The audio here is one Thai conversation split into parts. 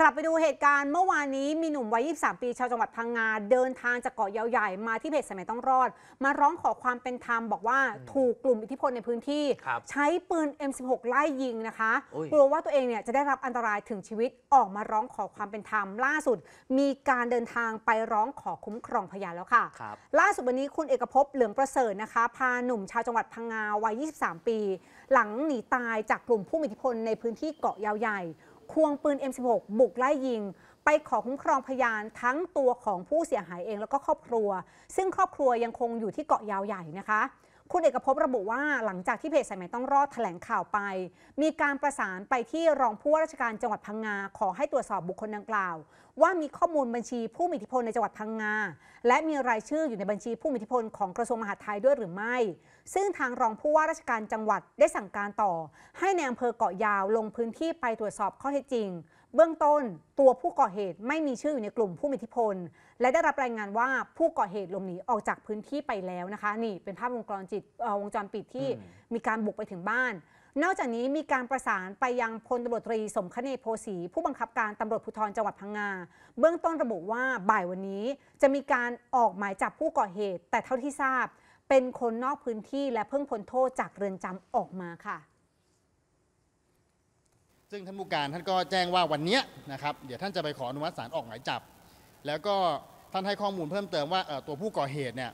กลับไปดูเหตุการณ์เมื่อวานนี้มีหนุ่มวัย 23 ปี ชาวจังหวัดพังงา เดินทางจากเกาะยาวใหญ่มาที่เพจสมัยต้องรอด มาร้องขอความเป็นธรรมบอกว่าถูกกลุ่มอิทธิพลในพื้นที่ ใช้ปืน M16 ไล่ยิงนะคะ กลัวว่าตัวเองเนี่ยจะได้รับอันตรายถึงชีวิตออกมาร้องขอความเป็นธรรมล่าสุดมีการเดินทางไปร้องขอคุ้มครองพยานแล้วค่ะคล่าสุดวันนี้คุณเอกภพเหลืองประเสริฐนะคะพาหนุ่มชาวจังหวัดพังงาวัย 23 ปี หลังหนีตายจากกลุ่มผู้มีอิทธิพลในพื้นที่เกาะยาวใหญ่ควงปืน M16 บุกไล่ยิง ไปขอคุ้มครองพยานทั้งตัวของผู้เสียหายเองแล้วก็ครอบครัว ซึ่งครอบครัวยังคงอยู่ที่เกาะยาวใหญ่นะคะคุณเอกภพระบุว่าหลังจากที่เพจสายใหม่ต้องรอดแถลงข่าวไป มีการประสานไปที่รองผู้ว่าราชการจังหวัดพังงาขอให้ตรวจสอบบุคคลดังกล่าว ว่ามีข้อมูลบัญชีผู้มีอิทธิพลในจังหวัดพังงาและมีรายชื่ออยู่ในบัญชีผู้มีอิทธิพลของกระทรวงมหาดไทยด้วยหรือไม่ ซึ่งทางรองผู้ว่าราชการจังหวัดได้สั่งการต่อ ให้ในอำเภอเกาะยาว ลงพื้นที่ไปตรวจสอบข้อเท็จจริงเบื้องต้นตัวผู้ก่อเหตุไม่มีชื่ออยู่ในกลุ่มผู้มีอิทธิพล และได้รับรายงานว่าผู้ก่อเหตุหลบหนีออกจากพื้นที่ไปแล้วนะคะ นี่ เป็นภาพวงจรจิตวงจรปิดที่มีการบุกไปถึงบ้าน นอกจากนี้มีการประสานไปยังพลตำรวจตรี สมคเนโพสี ผู้บังคับการตำรวจภูธรจังหวัดพังงาเบื้องต้นระบุว่าบ่ายวันนี้จะมีการออกหมายจับผู้ก่อเหตุ แต่เท่าที่ทราบ เป็นคนนอกพื้นที่และเพิ่งพ้นโทษจากเรือนจำออกมาค่ะซึ่งท่านผู้การท่านก็แจ้งว่าวันนี้นะครับเดี๋ยวท่านจะไปขออนุมัติศาลออกหมายจับแล้วก็ท่านให้ข้อมูลเพิ่มเติมว่าตัวผู้ก่อเหตุเนี่ย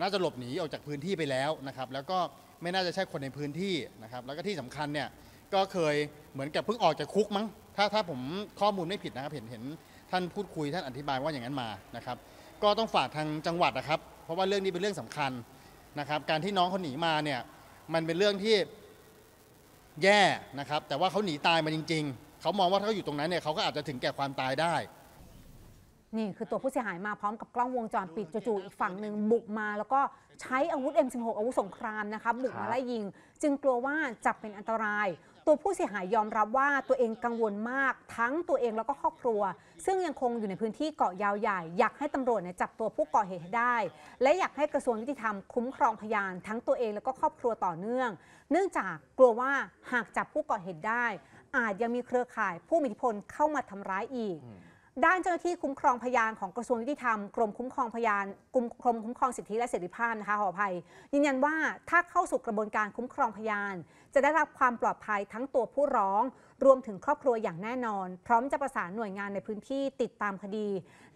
น่าจะหลบหนีออกจากพื้นที่ไปแล้วนะครับแล้วก็ไม่น่าจะใช่คนในพื้นที่นะครับแล้วก็ที่สำคัญเนี่ยก็เคยเหมือนกับเพิ่งออกจากคุกมั้งถ้าถ้าผมข้อมูลไม่ผิดนะครับเห็นเห็นท่านพูดคุยท่านอธิบายว่าอย่างนั้นมานะครับ ก็ต้องฝากทางจังหวัดนะครับ เพราะว่าเรื่องนี้เป็นเรื่องสำคัญนะครับการที่น้องเขาหนีมาเนี่ยมันเป็นเรื่องที่แย่นะครับ แต่ว่าเขาหนีตายมาจริงๆ เขามองว่าถ้าเขาอยู่ตรงนั้นเนี่ยเขาก็อาจจะถึงแก่ความตายได้นี่คือตัวผู้เสียหายมาพร้อมกับกล้องวงจรปิดจู่ๆอีกฝั่งหนึ่งบุกมาแล้วก็ใช้อาวุธ M16 อาวุธสงครามนะคะบุกมาไล่ยิง จึงกลัวว่าจะเป็นอันตราย ตัวผู้เสียหายยอมรับว่าตัวเองกังวลมาก ทั้งตัวเองแล้วก็ครอบครัว ซึ่งยังคงอยู่ในพื้นที่เกาะยาวใหญ่อยากให้ตำรวจจับตัวผู้ก่อเหตุให้ได้ และอยากให้กระทรวงยุติธรรมคุ้มครองพยาน ทั้งตัวเองแล้วก็ครอบครัวต่อเนื่องเนื่องจากกลัวว่าหากจับผู้ก่อเหตุได้ อาจยังมีเครือข่ายผู้มีอิทธิพลเข้ามาทำร้ายอีกด้านเจ้าหน้าที่คุ้มครองพยานของกระทรวงยุติธรรมกรมคุ้มครองพยานกรมกรมคุ้มครองสิทธิและเสรีภาพนะคะขออภัยยืนยันว่า ถ้าเข้าสู่กระบวนการคุ้มครองพยาน จะได้รับความปลอดภัยทั้งตัวผู้ร้อง รวมถึงครอบครัวอย่างแน่นอนพร้อมจะประสานหน่วยงานในพื้นที่ติดตามคดี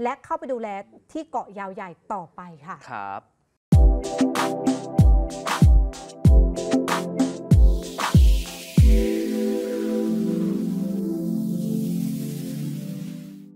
และเข้าไปดูแลที่เกาะยาวใหญ่ต่อไปค่ะครับ